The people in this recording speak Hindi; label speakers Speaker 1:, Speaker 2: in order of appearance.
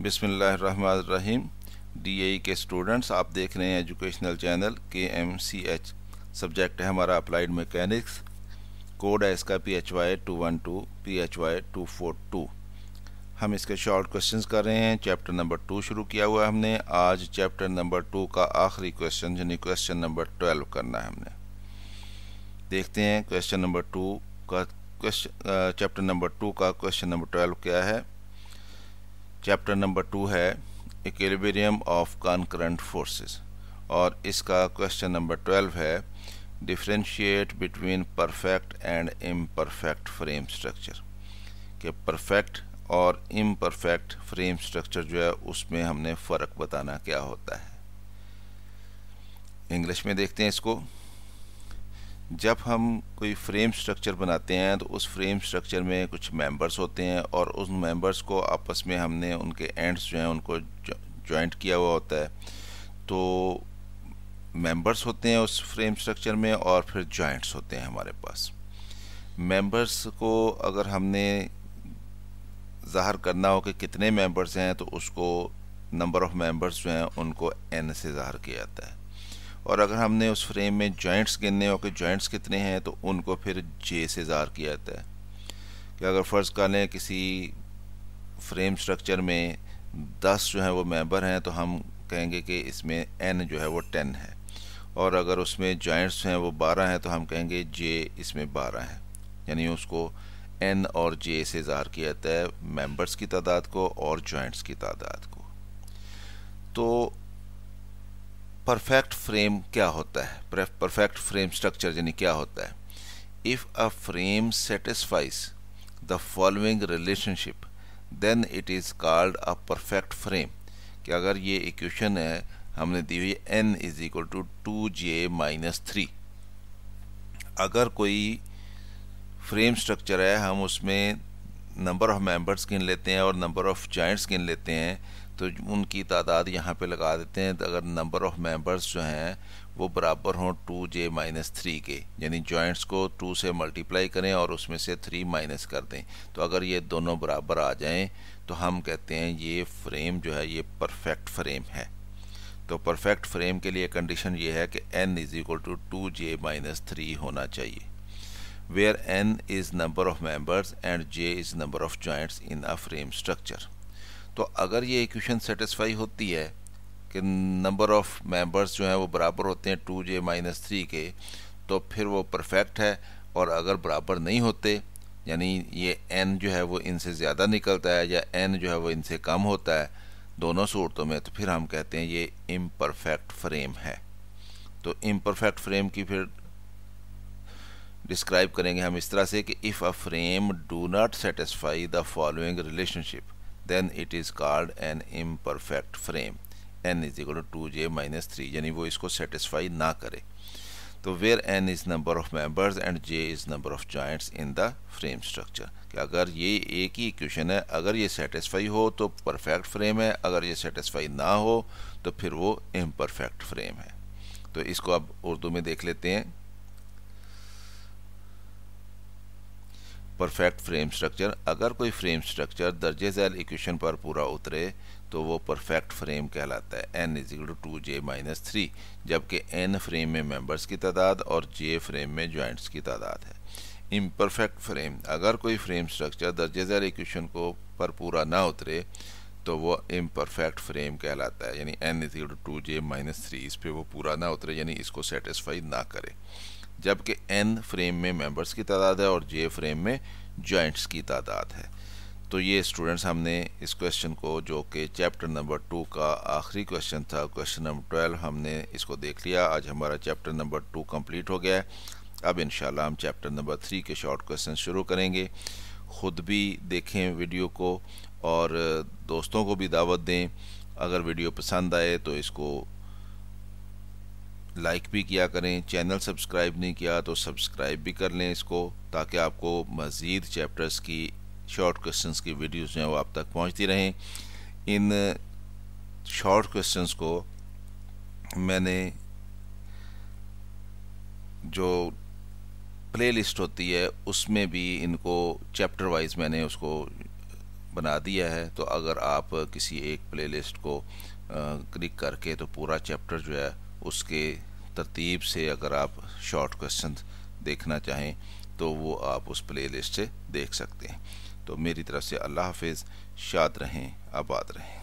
Speaker 1: बिसमीम डी ए के स्टूडेंट्स आप देख रहे हैं एजुकेशनल चैनल के एम सी एच सब्जेक्ट है हमारा अप्लाइड मैकेनिक्स कोड है इसका P H Y two one two P H Y two four two हम इसके शॉर्ट क्वेश्चन कर रहे हैं चैप्टर नंबर टू शुरू किया हुआ है हमने आज चैप्टर नंबर टू का आखिरी क्वेश्चन यानी क्वेश्चन नंबर ट्वेल्व करना है हमने देखते हैं क्वेश्चन नंबर टू का क्वेश्चन चैप्टर नंबर टू का क्वेश्चन नंबर ट्वेल्व क्या है चैप्टर नंबर टू है इक्विलिब्रियम ऑफ कॉन्करेंट फोर्सेस और इसका क्वेश्चन नंबर ट्वेल्व है differentiate between perfect and imperfect frame structure के परफेक्ट और इम्परफेक्ट फ्रेम स्ट्रक्चर जो है उसमें हमने फ़र्क बताना क्या होता है इंग्लिश में देखते हैं इसको जब हम कोई फ्रेम स्ट्रक्चर बनाते हैं तो उस फ्रेम स्ट्रक्चर में कुछ मेंबर्स होते हैं और उस मेंबर्स को आपस में हमने उनके एंड्स जो हैं उनको जॉइंट किया हुआ होता है तो मेंबर्स होते हैं उस फ्रेम स्ट्रक्चर में और फिर जॉइंट्स होते हैं हमारे पास मेंबर्स को अगर हमने ज़ाहर करना हो कि कितने मेंबर्स हैं तो उसको नंबर ऑफ़ मेंबर्स जो हैं उनको एन से ज़ाहर किया जाता है और अगर हमने उस फ्रेम में जॉइंट्स गिनने हो कि जॉइंट्स कितने हैं तो उनको फिर जे से ज़ार किया जाता है कि अगर फ़र्ज़ कर लें किसी फ्रेम स्ट्रक्चर में दस जो हैं वो मेंबर हैं तो हम कहेंगे कि इसमें एन जो है वो टेन है और अगर उसमें जॉइंट्स हैं वो बारह हैं तो हम कहेंगे जे इसमें बारह है यानी उसको एन और जे से ज़ार किया जाता है मेंबर्स की तादाद को और जॉइंट्स की तादाद को तो परफेक्ट फ्रेम क्या होता है परफेक्ट फ्रेम स्ट्रक्चर यानी क्या होता है if a frame satisfies the following relationship then it is called a perfect frame कि अगर ये इक्वेशन है हमने दी हुई N is equal to two J minus three अगर कोई फ्रेम स्ट्रक्चर है हम उसमें नंबर ऑफ़ मेंबर्स गिन लेते हैं और नंबर ऑफ़ जॉइंट्स गिन लेते हैं तो उनकी तादाद यहाँ पे लगा देते हैं तो अगर नंबर ऑफ़ मेंबर्स जो हैं वो बराबर हों टू जे माइनस थ्री के यानी जॉइंट्स को टू से मल्टीप्लाई करें और उसमें से थ्री माइनस कर दें तो अगर ये दोनों बराबर आ जाएं तो हम कहते हैं ये फ्रेम जो है ये परफेक्ट फ्रेम है तो परफेक्ट फ्रेम के लिए कंडीशन ये है कि N is equal to two J minus three होना चाहिए where n is number of members and j is number of joints in a frame structure तो अगर ये इक्वेशन सेटिस्फाई होती है कि नंबर ऑफ मेंबर्स जो हैं वो बराबर होते हैं टू जे माइनस थ्री के तो फिर वो परफेक्ट है और अगर बराबर नहीं होते यानी ये एन जो है वो इनसे ज़्यादा निकलता है या एन जो है वो इनसे कम होता है दोनों सूरतों में तो फिर हम कहते हैं ये इम्परफेक्ट फ्रेम है तो इम्परफेक्ट फ्रेम की फिर डिस्क्राइब करेंगे हम इस तरह से कि if a frame do not satisfy the following relationship then it is called an imperfect frame N is equal to two J minus three यानी वो इसको सेटिस्फाई ना करे तो where N is number of members and J is number of joints in the frame structure कि अगर ये एक ही इक्वेशन है अगर ये सेटिस्फाई हो तो परफेक्ट फ्रेम है अगर ये सेटिस्फाई ना हो तो फिर वो इम परफेक्ट फ्रेम है तो इसको अब उर्दू में देख लेते हैं परफेक्ट फ्रेम स्ट्रक्चर अगर कोई फ्रेम स्ट्रक्चर दर्जे जैल इक्वेशन पर पूरा उतरे तो वो परफेक्ट फ्रेम कहलाता है N is equal to two J minus three जबकि एन फ्रेम में मेंबर्स की तादाद और जे फ्रेम में जॉइंट्स की तादाद है इम्परफेक्ट फ्रेम अगर कोई फ्रेम स्ट्रक्चर दर्जे जैल इक्वेशन को पर पूरा ना उतरे तो वो इम्परफेक्ट फ्रेम कहलाता है यानी N is equal to two J minus three इस पर वो पूरा ना उतरे यानी इसको सेटिस्फाई ना करे जबकि एन फ्रेम में मेंबर्स की तादाद है और जे फ्रेम में जॉइंट्स की तादाद है तो ये स्टूडेंट्स हमने इस क्वेश्चन को जो कि चैप्टर नंबर टू का आखिरी क्वेश्चन था क्वेश्चन नंबर ट्वेल्व हमने इसको देख लिया आज हमारा चैप्टर नंबर टू कंप्लीट हो गया है अब इन हम चैप्टर नंबर थ्री के शॉर्ट क्वेश्चन शुरू करेंगे ख़ुद भी देखें वीडियो को और दोस्तों को भी दावत दें अगर वीडियो पसंद आए तो इसको लाइक भी किया करें चैनल सब्सक्राइब नहीं किया तो सब्सक्राइब भी कर लें इसको ताकि आपको मज़ीद चैप्टर्स की शॉर्ट क्वेश्चंस की वीडियोस हैं वो आप तक पहुंचती रहें इन शॉर्ट क्वेश्चंस को मैंने जो प्लेलिस्ट होती है उसमें भी इनको चैप्टर वाइज मैंने उसको बना दिया है तो अगर आप किसी एक प्लेलिस्ट को क्लिक करके तो पूरा चैप्टर जो है उसके तरतीब से अगर आप शॉर्ट क्वेश्चन देखना चाहें तो वो आप उस प्ले लिस्ट से देख सकते हैं तो मेरी तरफ से अल्लाह हाफिज़ शाद रहें आबाद रहें